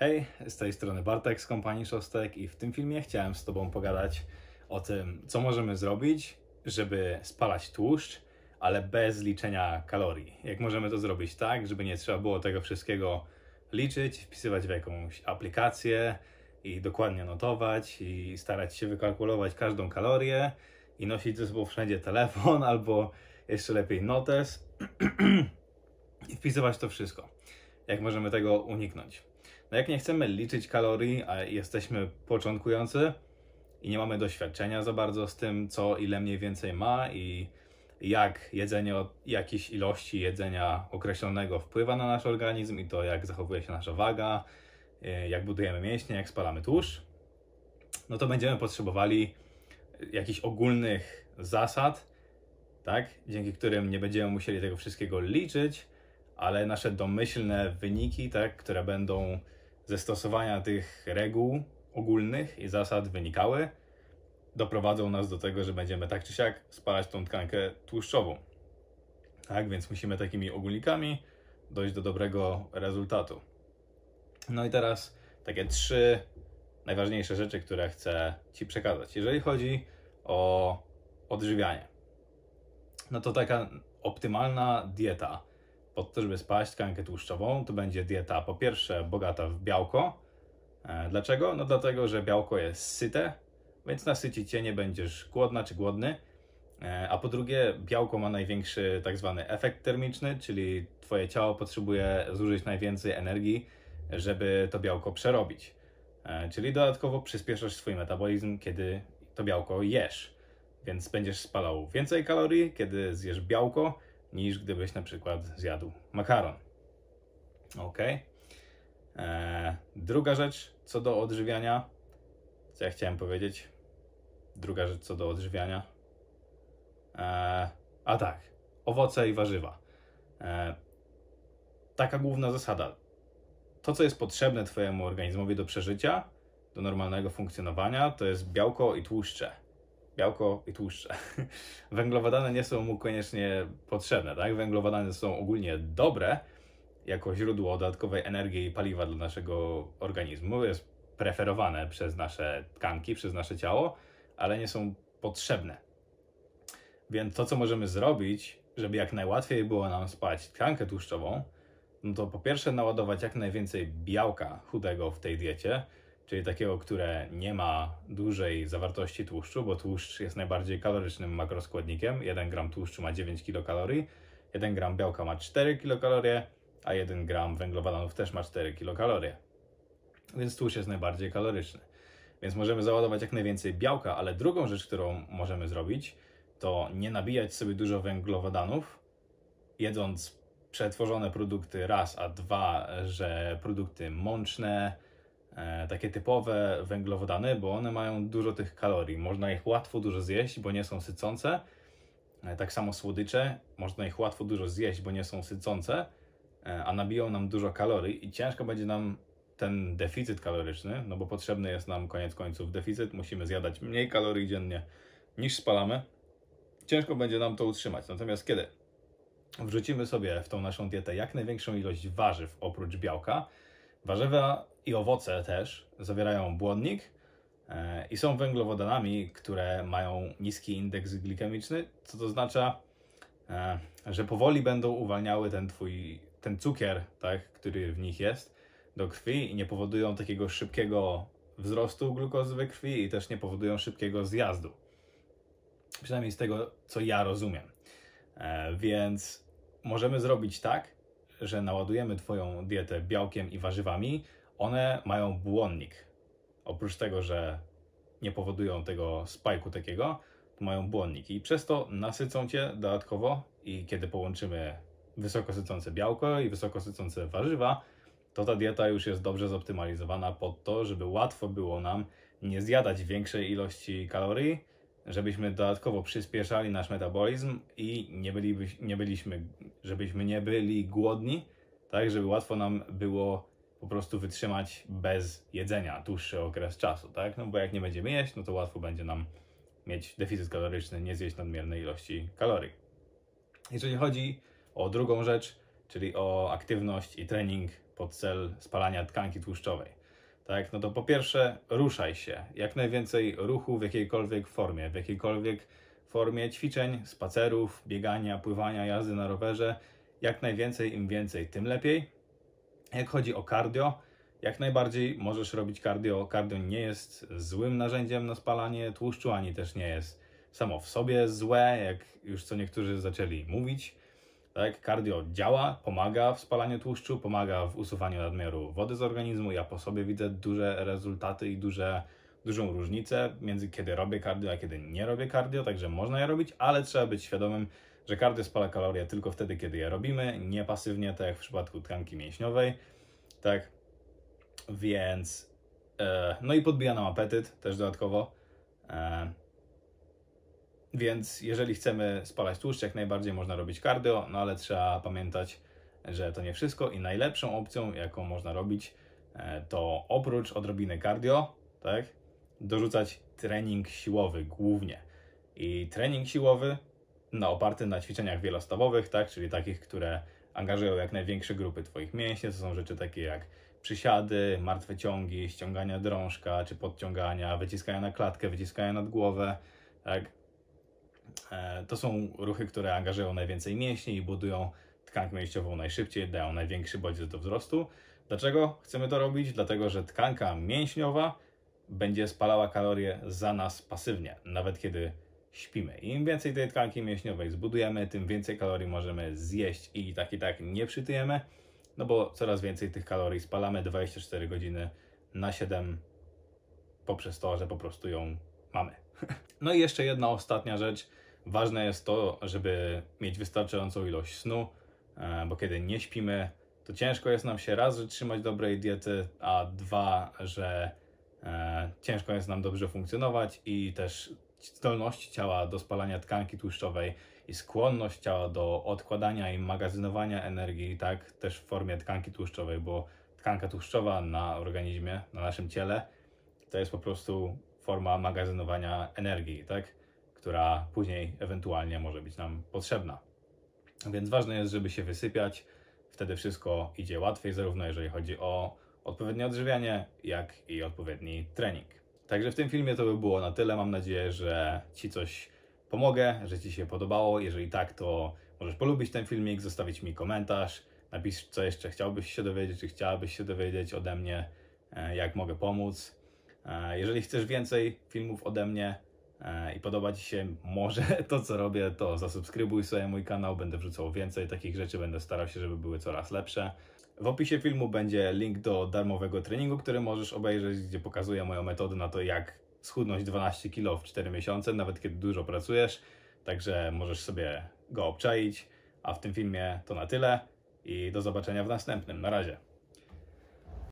Hej, z tej strony Bartek z kompanii Szostek i w tym filmie chciałem z Tobą pogadać o tym, co możemy zrobić, żeby spalać tłuszcz, ale bez liczenia kalorii. Jak możemy to zrobić tak, żeby nie trzeba było tego wszystkiego liczyć, wpisywać w jakąś aplikację i dokładnie notować i starać się wykalkulować każdą kalorię i nosić ze sobą wszędzie telefon albo jeszcze lepiej notes i wpisywać to wszystko. Jak możemy tego uniknąć? No jak nie chcemy liczyć kalorii, a jesteśmy początkujący i nie mamy doświadczenia za bardzo z tym, co ile mniej więcej ma i jak jedzenie od jakiejś ilości jedzenia określonego wpływa na nasz organizm i to jak zachowuje się nasza waga, e, jak budujemy mięśnie, jak spalamy tłuszcz, no to będziemy potrzebowali jakichś ogólnych zasad, tak? dzięki którym nie będziemy musieli tego wszystkiego liczyć, ale nasze domyślne wyniki, tak, które będą ze stosowania tych reguł ogólnych i zasad wynikały, doprowadzą nas do tego, że będziemy tak czy siak spalać tą tkankę tłuszczową. Tak więc musimy takimi ogólnikami dojść do dobrego rezultatu. No i teraz takie trzy najważniejsze rzeczy, które chcę Ci przekazać. Jeżeli chodzi o odżywianie, no to taka optymalna dieta pod to, żeby spaść tkankę tłuszczową, to będzie dieta po pierwsze bogata w białko. E, dlaczego? No dlatego, że białko jest syte, więc nasycić cię nie będziesz głodna czy głodny. E, a po drugie, białko ma największy tak zwany efekt termiczny, czyli twoje ciało potrzebuje zużyć najwięcej energii, żeby to białko przerobić. E, czyli dodatkowo przyspieszasz swój metabolizm, kiedy to białko jesz. Więc będziesz spalał więcej kalorii, kiedy zjesz białko, niż gdybyś na przykład zjadł makaron. Ok. Eee, druga rzecz co do odżywiania, co ja chciałem powiedzieć. Druga rzecz co do odżywiania. Eee, a tak, owoce i warzywa. Eee, taka główna zasada. To, co jest potrzebne Twojemu organizmowi do przeżycia, do normalnego funkcjonowania, to jest białko i tłuszcze białko i tłuszcze. Węglowodany nie są mu koniecznie potrzebne, tak? Węglowodany są ogólnie dobre jako źródło dodatkowej energii i paliwa dla naszego organizmu. Jest preferowane przez nasze tkanki, przez nasze ciało, ale nie są potrzebne. Więc to, co możemy zrobić, żeby jak najłatwiej było nam spać tkankę tłuszczową, no to po pierwsze naładować jak najwięcej białka chudego w tej diecie, czyli takiego, które nie ma dużej zawartości tłuszczu, bo tłuszcz jest najbardziej kalorycznym makroskładnikiem. 1 gram tłuszczu ma 9 kilokalorii, 1 gram białka ma 4 kilokalorie, a 1 gram węglowodanów też ma 4 kilokalorie. Więc tłuszcz jest najbardziej kaloryczny. Więc możemy załadować jak najwięcej białka, ale drugą rzecz, którą możemy zrobić, to nie nabijać sobie dużo węglowodanów, jedząc przetworzone produkty raz, a dwa, że produkty mączne, E, takie typowe węglowodany, bo one mają dużo tych kalorii. Można ich łatwo dużo zjeść, bo nie są sycące. E, tak samo słodycze, można ich łatwo dużo zjeść, bo nie są sycące, e, a nabiją nam dużo kalorii i ciężko będzie nam ten deficyt kaloryczny, no bo potrzebny jest nam koniec końców deficyt, musimy zjadać mniej kalorii dziennie niż spalamy. Ciężko będzie nam to utrzymać. Natomiast kiedy wrzucimy sobie w tą naszą dietę jak największą ilość warzyw oprócz białka, warzywa i owoce też zawierają błonnik e, i są węglowodanami, które mają niski indeks glikemiczny, co to oznacza, e, że powoli będą uwalniały ten twój ten cukier, tak, który w nich jest, do krwi i nie powodują takiego szybkiego wzrostu glukozy we krwi i też nie powodują szybkiego zjazdu. Przynajmniej z tego, co ja rozumiem. E, więc możemy zrobić tak, że naładujemy Twoją dietę białkiem i warzywami, one mają błonnik. Oprócz tego, że nie powodują tego spajku takiego, to mają błonnik i przez to nasycą cię dodatkowo i kiedy połączymy wysokosycące białko i wysokosycące warzywa, to ta dieta już jest dobrze zoptymalizowana pod to, żeby łatwo było nam nie zjadać większej ilości kalorii, żebyśmy dodatkowo przyspieszali nasz metabolizm i nie, byliby, nie byliśmy, żebyśmy nie byli głodni, tak, żeby łatwo nam było po prostu wytrzymać bez jedzenia dłuższy okres czasu, tak? No bo jak nie będziemy jeść, no to łatwo będzie nam mieć deficyt kaloryczny, nie zjeść nadmiernej ilości kalorii. Jeżeli chodzi o drugą rzecz, czyli o aktywność i trening pod cel spalania tkanki tłuszczowej, tak? No to po pierwsze ruszaj się, jak najwięcej ruchu w jakiejkolwiek formie, w jakiejkolwiek formie ćwiczeń, spacerów, biegania, pływania, jazdy na rowerze, jak najwięcej, im więcej, tym lepiej jak chodzi o cardio, jak najbardziej możesz robić cardio. Cardio nie jest złym narzędziem na spalanie tłuszczu, ani też nie jest samo w sobie złe, jak już co niektórzy zaczęli mówić. Tak, cardio działa, pomaga w spalaniu tłuszczu, pomaga w usuwaniu nadmiaru wody z organizmu. Ja po sobie widzę duże rezultaty i duże, dużą różnicę między kiedy robię cardio, a kiedy nie robię cardio, także można je robić, ale trzeba być świadomym, że kardio spala kalorie tylko wtedy, kiedy je robimy, nie pasywnie, tak jak w przypadku tkanki mięśniowej, tak? Więc, e, no i podbija nam apetyt też dodatkowo. E, więc jeżeli chcemy spalać tłuszcz, jak najbardziej można robić cardio, no ale trzeba pamiętać, że to nie wszystko i najlepszą opcją, jaką można robić, e, to oprócz odrobiny cardio, tak, dorzucać trening siłowy głównie. I trening siłowy no, oparty na ćwiczeniach wielostawowych, tak, czyli takich, które angażują jak największe grupy Twoich mięśni. To są rzeczy takie jak przysiady, martwe ciągi, ściągania drążka czy podciągania, wyciskania na klatkę, wyciskania nad głowę. Tak. E, to są ruchy, które angażują najwięcej mięśni i budują tkankę mięśniową najszybciej, dają największy bodziec do wzrostu. Dlaczego chcemy to robić? Dlatego, że tkanka mięśniowa będzie spalała kalorie za nas pasywnie, nawet kiedy śpimy. Im więcej tej tkanki mięśniowej zbudujemy, tym więcej kalorii możemy zjeść i tak i tak nie przytyjemy, no bo coraz więcej tych kalorii spalamy 24 godziny na 7 poprzez to, że po prostu ją mamy. No i jeszcze jedna ostatnia rzecz. Ważne jest to, żeby mieć wystarczającą ilość snu, e, bo kiedy nie śpimy, to ciężko jest nam się raz, że trzymać dobrej diety, a dwa, że e, ciężko jest nam dobrze funkcjonować i też zdolność ciała do spalania tkanki tłuszczowej i skłonność ciała do odkładania i magazynowania energii, tak, też w formie tkanki tłuszczowej, bo tkanka tłuszczowa na organizmie, na naszym ciele, to jest po prostu forma magazynowania energii, tak, która później ewentualnie może być nam potrzebna. Więc ważne jest, żeby się wysypiać, wtedy wszystko idzie łatwiej, zarówno jeżeli chodzi o odpowiednie odżywianie, jak i odpowiedni trening. Także w tym filmie to by było na tyle. Mam nadzieję, że Ci coś pomogę, że Ci się podobało. Jeżeli tak, to możesz polubić ten filmik, zostawić mi komentarz, napisz, co jeszcze chciałbyś się dowiedzieć, czy chciałabyś się dowiedzieć ode mnie, e, jak mogę pomóc. E, jeżeli chcesz więcej filmów ode mnie e, i podoba Ci się może to, co robię, to zasubskrybuj sobie mój kanał, będę wrzucał więcej takich rzeczy, będę starał się, żeby były coraz lepsze. W opisie filmu będzie link do darmowego treningu, który możesz obejrzeć, gdzie pokazuję moją metodę na to, jak schudnąć 12 kg w 4 miesiące, nawet kiedy dużo pracujesz. Także możesz sobie go obczaić. A w tym filmie to na tyle i do zobaczenia w następnym. Na razie.